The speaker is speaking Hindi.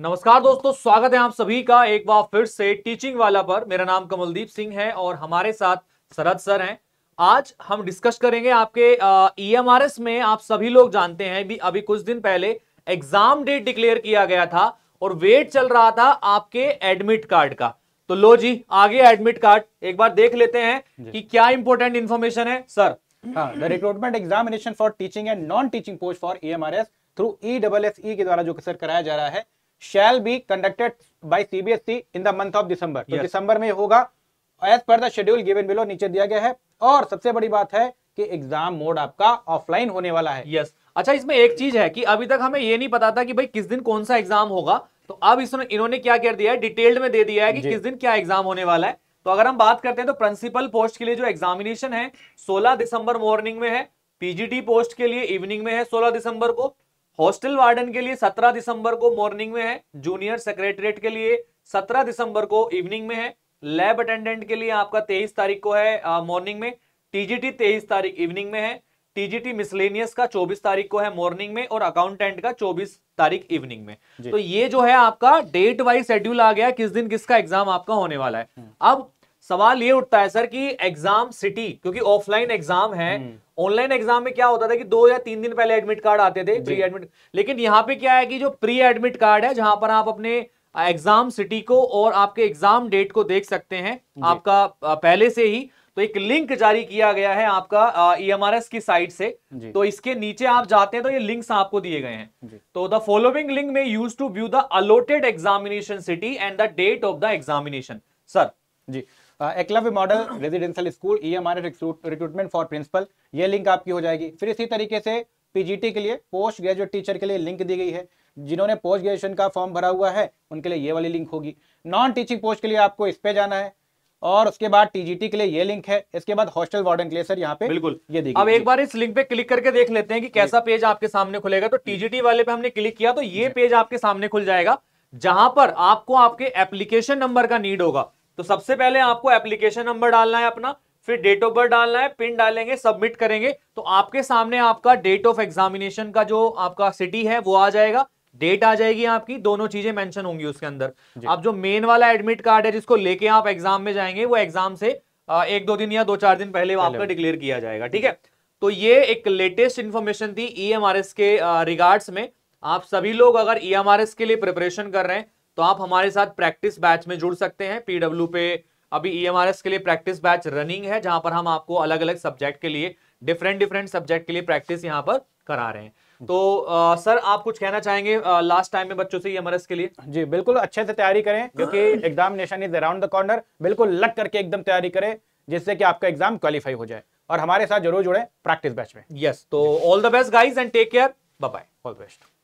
नमस्कार दोस्तों स्वागत है आप सभी का एक बार फिर से टीचिंग वाला पर मेरा नाम कमलदीप सिंह है और हमारे साथ सरद सर हैं आज हम डिस्कस करेंगे आपके ईएमआरएस e में आप सभी लोग जानते हैं भी अभी कुछ दिन पहले एग्जाम डेट डिक्लेयर किया गया था और वेट चल रहा था आपके एडमिट कार्ड का तो लो जी आगे एडमिट कार्ड एक बार देख लेते हैं कि क्या इंपोर्टेंट इंफॉर्मेशन है sir the recruitment examination for teaching and non teaching post for S through E double S E के द्वारा जो सर कराया जा रहा है shall be conducted by CBSE in the month of December तो दिसंबर में होगा as per the schedule given below नीचे दिया गया है और सबसे बड़ी बात है कि एग्जाम मोड आपका ऑफलाइन होने वाला है यस yes. अच्छा इसमें एक चीज है कि अभी तक हमें ये नहीं पता था कि भाई किस दिन कौन सा एग्जाम होगा तो अब इसने इन्होंने क्या कर दिया है डिटेल्ड में दे दिया है कि किस दिन क्या एग्जाम होने वाला है तो अगर हम बात करते हैं तो प्रिंसिपल पोस्ट के लिए जो एग्जामिनेशन है 16 दिसंबर मॉर्निंग में है पीजीटी पोस्ट के लिए इवनिंग में है 16 दिसंबर को हॉस्टल वार्डन के लिए 17 दिसंबर को मॉर्निंग में है जूनियर सेक्रेटरीट के लिए 17 दिसंबर को इवनिंग में है लैब अटेंडेंट के लिए आपका 23 तारीख को है मॉर्निंग में टीजीटी 23 तारीख इवनिंग में है टीजीटी मिसलेनियस का 24 तारीख को है मॉर्निंग में और अकाउंटेंट का 24 तारीख इवनिंग में तो ये जो है आपका डेट वाइज शेड्यूल आ गया किस दिन किसका एग्जाम आपका होने वाला है हम्म। अब सवाल ये उठता है सर कि एग्जाम सिटी क्योंकि ऑफलाइन एग्जाम है हम्म। ऑनलाइन एग्जाम में क्या होता था कि दो या तीन दिन पहले एडमिट कार्ड आते थे प्री एडमिट लेकिन यहाँ पे क्या है कि जो प्री एडमिट कार्ड है जहां पर आप अपने एग्जाम सिटी को और आपके एग्जाम डेट को देख सकते हैं आपका पहले से ही तो एक लिंक जारी किया गया है आपका ईएमआरएस e की साइट से तो इसके नीचे आप जाते हैं तो ये लिंक्स आपको दिए गए हैं तो द फॉलोइंग लिंक में use to view the allotted examination city and the date of the examination sir ji Eklavya model residential school E M R recruitment for principal ये लिंक आपकी हो जाएगी फिर इसी तरीके से पीजीटी के लिए पोस्ट ग्रेजुएट टीचर के लिए लिंक दी गई है जिन्होंने पोस्ट ग्रेजुएशन का फॉर्म भरा हुआ है उनके लिए ये वाली लिंक होगी नॉन टीचिंग पोस्ट के लिए आपको इस पे जाना है और उसके बाद टीजीटी के लिए ये लिंक है इसके बाद हॉस्टल वार्डन के लिए सर यहाँ पे बिल्कुल ये देखिए अब एक बार इस लिंक पे क्लिक करके देख लेते हैं कि कैसा पेज आपके सामने खुलेगा तो टीजीटी वाले पे हमने क्लिक किया तो ये पेज आपके सामने खुल जाएगा जहां पर आपको आपके एप्लीकेशन नंबर का नीड होगा तो सबसे पहले आपको एप्लीकेशन नंबर डालना है अपना फिर डेट ऑफ बर्थ डालना है पिन डालेंगे सबमिट करेंगे तो आपके सामने आपका डेट ऑफ एग्जामिनेशन का जो आपका सिटी है वो आ जाएगा डेट आ जाएगी आपकी दोनों चीजें मेंशन होंगी उसके अंदर आप जो मेन वाला एडमिट कार्ड है जिसको लेके आप एग्जाम में जाएंगे वो एग्जाम से एक दो दिन या दो चार दिन पहले आपका डिक्लेयर किया जाएगा ठीक है तो ये एक लेटेस्ट इन्फॉर्मेशन थी ई e के रिगार्ड्स में आप सभी लोग अगर ई e के लिए प्रिपरेशन कर रहे हैं तो आप हमारे साथ प्रैक्टिस बैच में जुड़ सकते हैं पीडब्ल्यू पे अभी ईएमआरएस e के लिए प्रैक्टिस बैच रनिंग है जहां पर हम आपको अलग अलग सब्जेक्ट के लिए डिफरेंट डिफरेंट सब्जेक्ट के लिए प्रैक्टिस यहाँ पर करा रहे हैं तो आ, सर आप कुछ कहना चाहेंगे आ, लास्ट टाइम में बच्चों से ईएमआरएस e के लिए जी बिल्कुल अच्छे से तैयारी करें क्योंकि examination is around the corner बिल्कुल लग करके एकदम तैयारी करें जिससे कि आपका एग्जाम क्वालिफाई हो जाए और हमारे साथ जरूर जुड़े प्रैक्टिस बैच में यस तो all the best guys and take care bye all best